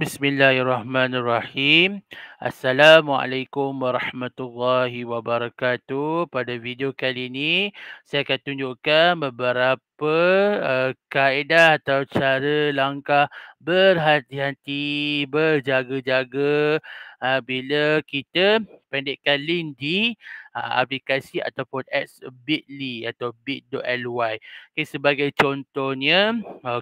Bismillahirrahmanirrahim. Assalamualaikum warahmatullahi wabarakatuh. Pada video kali ini, saya akan tunjukkan beberapa uh, kaedah atau cara langkah berhati-hati, berjaga-jaga uh, bila kita pendekkan link di uh, aplikasi ataupun apps bit.ly atau bit.ly. Okey sebagai contohnya,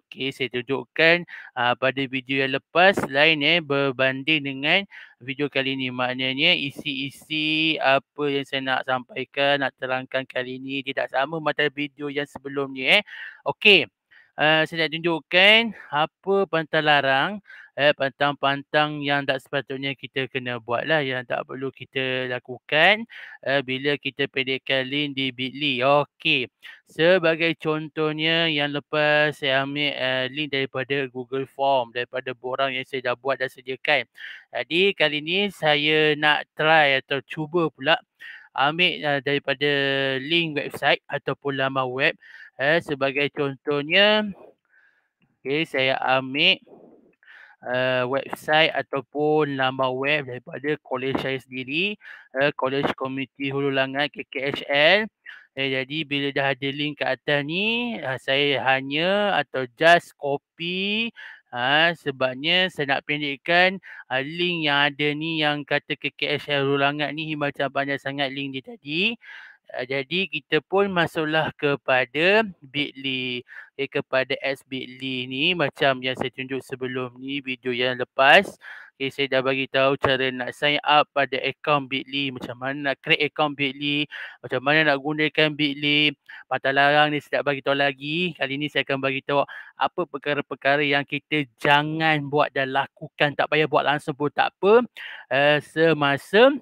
okey saya tunjukkan uh, pada video yang lepas lain eh berbanding dengan video kali ini maknanya isi-isi apa yang saya nak sampaikan nak terangkan kali ini tidak sama materi video yang sebelumnya eh. Okey. Uh, saya nak tunjukkan apa pantai larang eh pantang-pantang yang tak sepatutnya kita kena buat lah, yang tak perlu kita lakukan eh, bila kita pendekkan link di bit.ly. Okey. Sebagai contohnya yang lepas saya ambil eh, link daripada Google Form daripada borang yang saya dah buat dan sediakan. Jadi kali ni saya nak try atau cuba pula ambil eh, daripada link website ataupun laman web eh, sebagai contohnya Okay, saya ambil uh, website ataupun laman web daripada College saya sendiri eh, kolej uh, community hulu langat KKHL eh, jadi bila dah ada link kat atas ni uh, saya hanya atau just copy Ha, sebabnya saya nak pendekkan ha, link yang ada ni yang kata KKSL Rulangat ni macam banyak sangat link dia tadi Eh, jadi kita pun masuklah kepada bit.ly okay, eh, kepada S bit.ly ni macam yang saya tunjuk sebelum ni video yang lepas okay, eh, saya dah bagi tahu cara nak sign up pada account bit.ly macam mana nak create account bit.ly macam mana nak gunakan bit.ly patah larang ni saya tak bagi tahu lagi kali ni saya akan bagi tahu apa perkara-perkara yang kita jangan buat dan lakukan tak payah buat langsung pun tak apa uh, semasa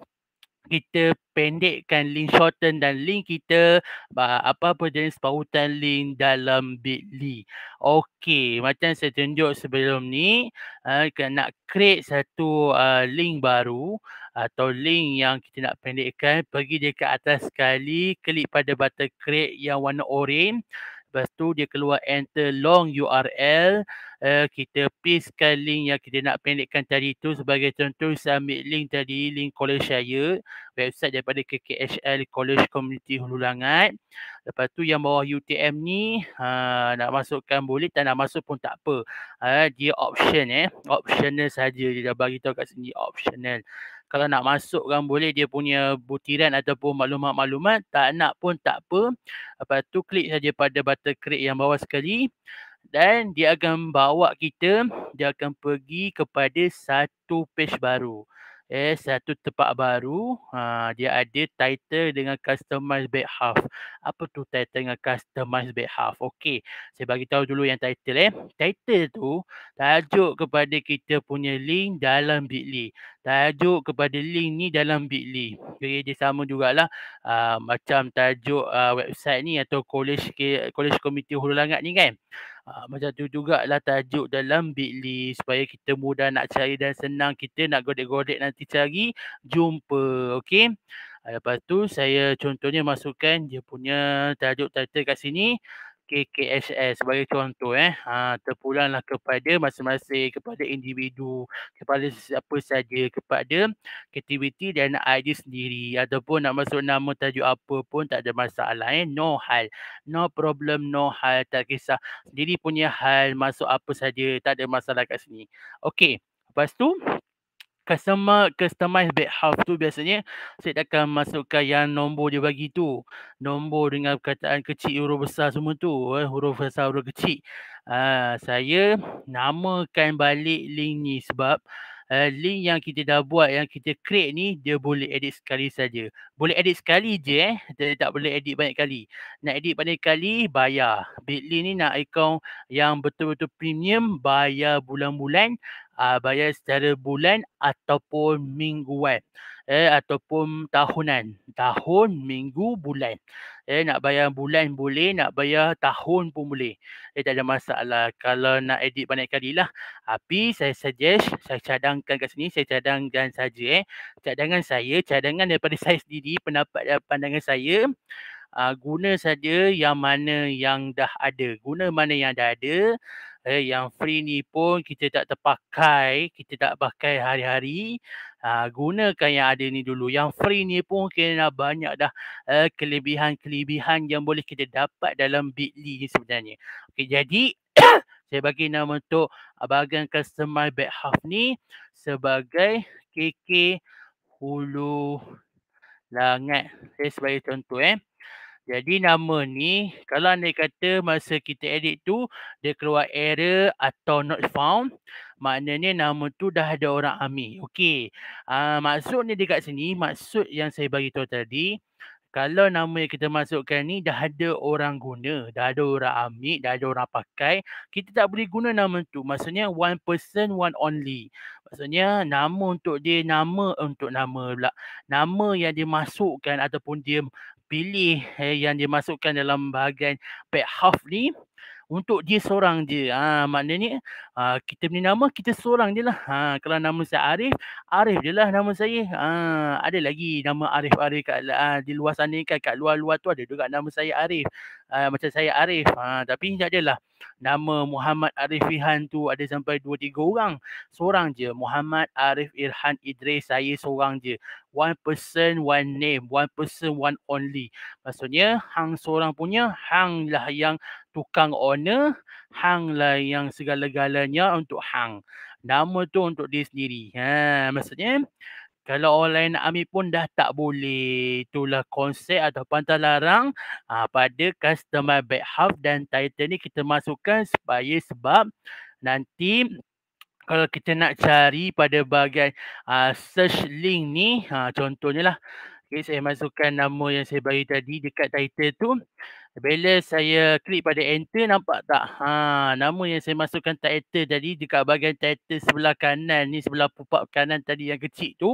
kita pendekkan link shorten dan link kita apa-apa jenis pautan link dalam bit.ly. Okey, macam saya tunjuk sebelum ni, uh, nak create satu uh, link baru atau link yang kita nak pendekkan, pergi dekat atas sekali, klik pada button create yang warna oranye. Lepas tu dia keluar enter long URL. Eh, kita pastekan link yang kita nak pendekkan tadi tu sebagai contoh submit link tadi link college saya website daripada KKHL College Community Hulu Langat lepas tu yang bawah UTM ni ha, nak masukkan boleh tak nak masuk pun tak apa ha, dia option eh optional saja dia dah bagi tahu kat sini optional kalau nak masukkan boleh dia punya butiran ataupun maklumat-maklumat tak nak pun tak apa lepas tu klik saja pada button create yang bawah sekali dan dia akan bawa kita dia akan pergi kepada satu page baru eh satu tempat baru ha, dia ada title dengan customized back half apa tu title dengan customized back half okey saya bagi tahu dulu yang title eh title tu tajuk kepada kita punya link dalam bitly tajuk kepada link ni dalam bitly jadi dia sama jugalah uh, macam tajuk uh, website ni atau college college committee hulu langat ni kan Ah, macam tu jugalah tajuk dalam bit.ly supaya kita mudah nak cari dan senang kita nak godek-godek nanti cari jumpa okey ah, lepas tu saya contohnya masukkan dia punya tajuk title kat sini KKSS sebagai contoh eh ha, terpulanglah kepada masing-masing kepada individu kepada siapa saja kepada aktiviti dan ID sendiri ataupun nak masuk nama tajuk apa pun tak ada masalah eh no hal no problem no hal tak kisah sendiri punya hal masuk apa saja tak ada masalah kat sini okey lepas tu customer customize back half tu biasanya saya akan masukkan yang nombor dia bagi tu nombor dengan perkataan kecil huruf besar semua tu eh, huruf besar huruf kecil uh, saya namakan balik link ni sebab uh, link yang kita dah buat yang kita create ni dia boleh edit sekali saja boleh edit sekali je eh dia tak boleh edit banyak kali nak edit banyak kali bayar bitly ni nak account yang betul-betul premium bayar bulan-bulan uh, bayar secara bulan ataupun mingguan eh ataupun tahunan tahun minggu bulan eh nak bayar bulan boleh nak bayar tahun pun boleh eh tak ada masalah kalau nak edit banyak kali lah tapi saya suggest saya cadangkan kat sini saya cadangkan saja eh cadangan saya cadangan daripada saya sendiri pendapat dan pandangan saya uh, guna saja yang mana yang dah ada guna mana yang dah ada eh, yang free ni pun kita tak terpakai, kita tak pakai hari-hari. Uh, gunakan yang ada ni dulu. Yang free ni pun kena banyak dah uh, kelebihan-kelebihan yang boleh kita dapat dalam Bitly ni sebenarnya. Okay, jadi saya bagi nama untuk bahagian customer back half ni sebagai KK Hulu Langat. Saya sebagai contoh eh. Jadi nama ni kalau anda kata masa kita edit tu dia keluar error atau not found maknanya nama tu dah ada orang ambil. Okey. Ah uh, maksud ni dekat sini maksud yang saya bagi tahu tadi kalau nama yang kita masukkan ni dah ada orang guna, dah ada orang ambil, dah ada orang pakai, kita tak boleh guna nama tu. Maksudnya one person one only. Maksudnya nama untuk dia, nama untuk nama pula. Nama yang dimasukkan ataupun dia pilih eh, yang dia masukkan dalam bahagian back half ni untuk dia seorang je. Ha, maknanya ha, kita punya nama kita seorang je lah. Ha, kalau nama saya Arif, Arif je lah nama saya. Ha, ada lagi nama Arif-Arif kat, ha, di luar sana kan. Kat luar-luar tu ada juga nama saya Arif uh, macam saya Arif uh, tapi tak adalah nama Muhammad Arif Ihan tu ada sampai dua 3 orang seorang je Muhammad Arif Irhan Idris saya seorang je one person one name one person one only maksudnya hang seorang punya hang lah yang tukang owner hang lah yang segala-galanya untuk hang nama tu untuk dia sendiri ha maksudnya kalau orang lain nak ambil pun dah tak boleh. Itulah konsep atau pantal larang ha, pada customer back half dan title ni kita masukkan supaya sebab nanti kalau kita nak cari pada bahagian uh, search link ni, ha, contohnya lah. Okay, saya masukkan nama yang saya bagi tadi dekat title tu. Bila saya klik pada enter nampak tak? Ha, nama yang saya masukkan title tadi dekat bahagian title sebelah kanan ni sebelah pop-up kanan tadi yang kecil tu.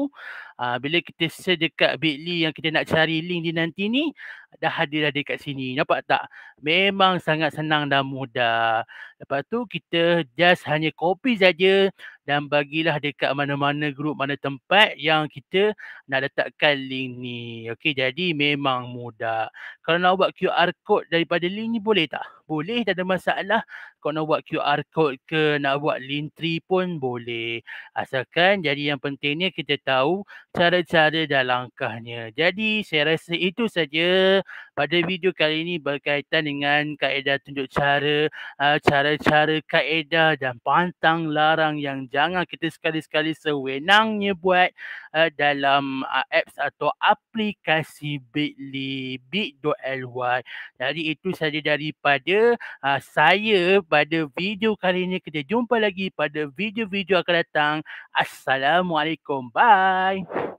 Ha, bila kita search dekat bit.ly yang kita nak cari link di nanti ni dah hadir ada dekat sini. Nampak tak? Memang sangat senang dan mudah. Lepas tu kita just hanya copy saja dan bagilah dekat mana-mana grup mana tempat yang kita nak letakkan link ni. Okey, jadi memang mudah. Kalau nak buat QR code daripada link ni boleh tak? boleh tak ada masalah kau nak buat QR code ke nak buat link tree pun boleh asalkan jadi yang pentingnya kita tahu cara-cara dan langkahnya jadi saya rasa itu saja pada video kali ini berkaitan dengan kaedah tunjuk cara uh, cara-cara kaedah dan pantang larang yang jangan kita sekali-sekali sewenangnya buat uh, dalam uh, apps atau aplikasi bit.ly bit.ly jadi itu saja daripada uh, saya pada video kali ini. Kita jumpa lagi pada video-video akan datang. Assalamualaikum. Bye.